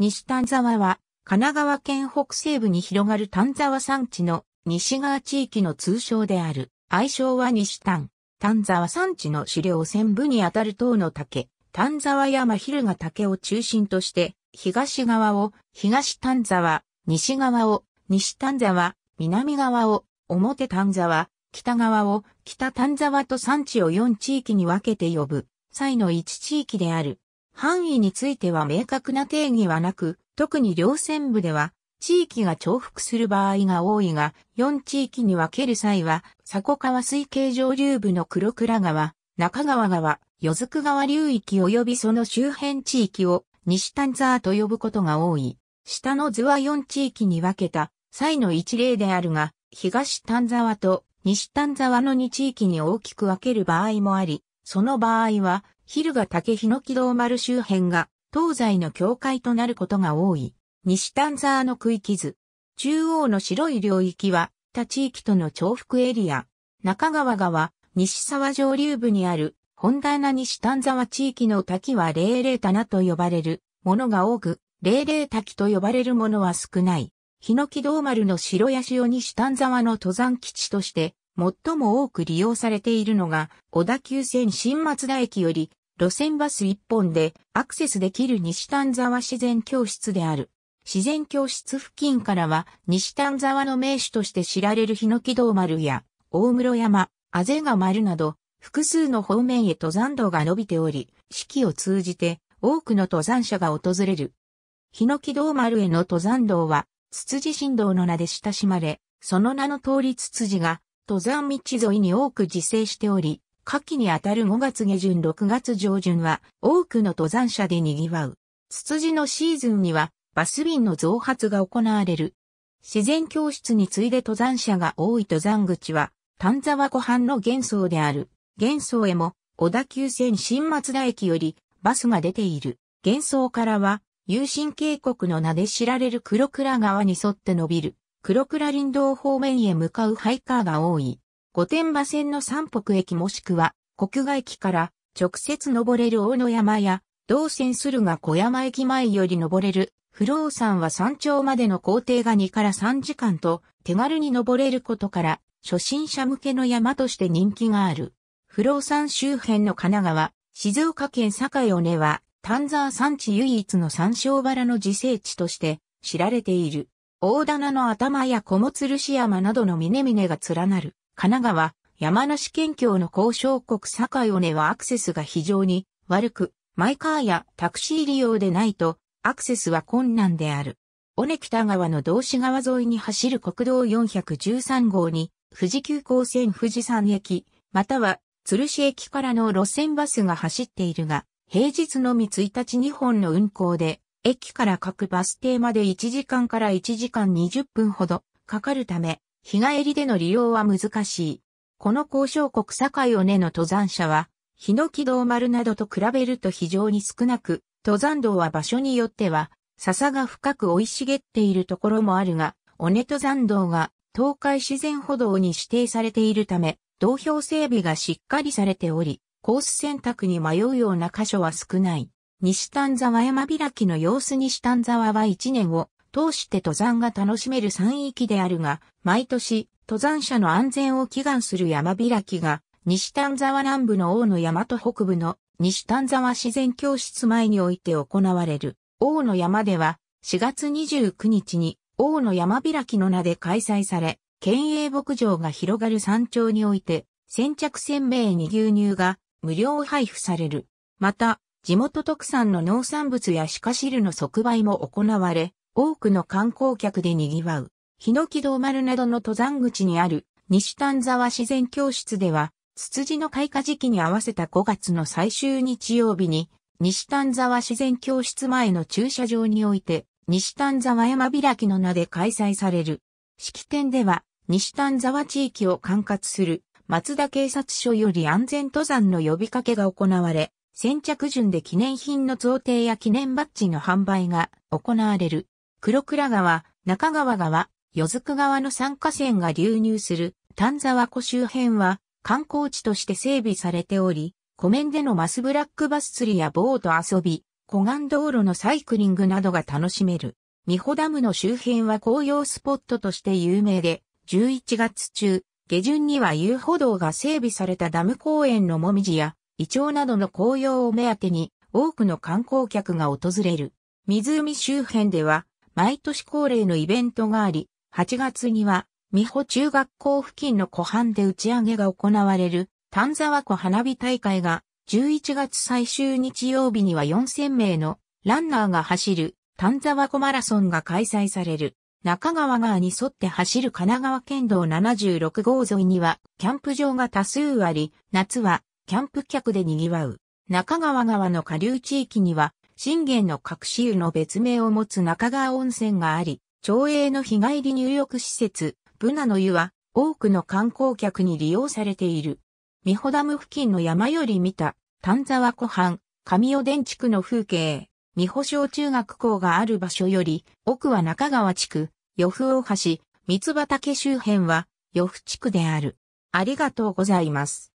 西丹沢は、神奈川県北西部に広がる丹沢山地の西側地域の通称である。愛称は西丹。丹沢山地の資料船部にあたる塔の竹。丹沢山昼が竹を中心として、東側を東丹沢、西側を西丹沢、南側を表丹沢、北側を北丹沢と山地を4地域に分けて呼ぶ。際の1地域である。範囲については明確な定義はなく、特に両線部では、地域が重複する場合が多いが、4地域に分ける際は、佐古川水系上流部の黒倉川、中川川、与宿川流域及びその周辺地域を西丹沢と呼ぶことが多い。下の図は4地域に分けた際の一例であるが、東丹沢と西丹沢の2地域に大きく分ける場合もあり、その場合はヒルが竹ヒノキ道丸周辺が東西の境界となることが多い。西丹沢の区域図。中央の白い領域は、他地域との重複エリア。中川川、西沢上流部にある、本棚西丹沢地域の滝は霊霊棚と呼ばれるものが多く、霊霊滝と呼ばれるものは少ない。ヒノキ道丸の白ヤシを西丹沢の登山基地として最も多く利用されているのが、小田急線新松田駅より、路線バス1本でアクセスできる西丹沢自然教室である。自然教室付近からは、西丹沢の名手として知られる檜堂丸や、大室山、あぜが丸など、複数の方面へ登山道が伸びており、四季を通じて多くの登山者が訪れる。檜堂丸への登山道は、筒子振動の名で親しまれ、その名の通り筒子が登山道沿いに多く自生しており、夏季にあたる5月下旬6月上旬は多くの登山者で賑わう。ツツジのシーズンにはバス便の増発が行われる。自然教室に次いで登山者が多い登山口は丹沢湖畔の幻想である。幻想へも小田急線新松田駅よりバスが出ている。幻想からは、有神渓谷の名で知られる黒倉川に沿って伸びる黒倉林道方面へ向かうハイカーが多い。御殿場線の三北駅もしくは国外駅から直接登れる大野山や、道線するが小山駅前より登れる、不老山は山頂までの工程が2から3時間と手軽に登れることから、初心者向けの山として人気がある。不老山周辺の神奈川、静岡県境尾根は、丹沢山地唯一の山椒原の自生地として知られている。大棚の頭や小るし、山などの峰々が連なる、神奈川、山梨県境の交渉国境尾根はアクセスが非常に悪く、マイカーやタクシー利用でないとアクセスは困難である。尾根北側の道志川沿いに走る国道413号に、富士急行線富士山駅、または鶴市駅からの路線バスが走っているが、平日のみ1日2本の運行で、駅から各バス停まで1時間から1時間20分ほどかかるため、日帰りでの利用は難しい。この交渉国境尾根の登山者は、日の木道丸などと比べると非常に少なく、登山道は場所によっては、笹が深く生い茂っているところもあるが、尾根登山道が東海自然歩道に指定されているため、道標整備がしっかりされており、コース選択に迷うような箇所は少ない。西丹沢山開きの様子西丹沢は一年を通して登山が楽しめる山域であるが、毎年登山者の安全を祈願する山開きが、西丹沢南部の大野山と北部の西丹沢自然教室前において行われる。大野山では4月29日に大野山開きの名で開催され、県営牧場が広がる山頂において、先着1000名に牛乳が無料配布される。また、地元特産の農産物や鹿汁の即売も行われ、多くの観光客で賑わう。ヒノキ道丸などの登山口にある西丹沢自然教室では、ツツジの開花時期に合わせた5月の最終日曜日に、西丹沢自然教室前の駐車場において、西丹沢山開きの名で開催される。式典では、西丹沢地域を管轄する松田警察署より安全登山の呼びかけが行われ、先着順で記念品の贈呈や記念バッジの販売が行われる。黒倉川、中川川、与宿川の3河川が流入する丹沢湖周辺は観光地として整備されており、湖面でのマスブラックバス釣りやボート遊び、湖岸道路のサイクリングなどが楽しめる。美穂ダムの周辺は紅葉スポットとして有名で、11月中、下旬には遊歩道が整備されたダム公園のもみじや、イチョウなどの紅葉を目当てに多くの観光客が訪れる。湖周辺では毎年恒例のイベントがあり、8月には美穂中学校付近の湖畔で打ち上げが行われる丹沢湖花火大会が11月最終日曜日には4000名のランナーが走る丹沢湖マラソンが開催される。中川川に沿って走る神奈川県道76号沿いにはキャンプ場が多数あり、夏はキャンプ客で賑わう。中川川の下流地域には、信玄の隠し湯の別名を持つ中川温泉があり、町営の日帰り入浴施設、ブナの湯は、多くの観光客に利用されている。美穂ダム付近の山より見た、丹沢湖畔、上尾殿地区の風景、美穂小中学校がある場所より、奥は中川地区、与布大橋、三畑周辺は、与布地区である。ありがとうございます。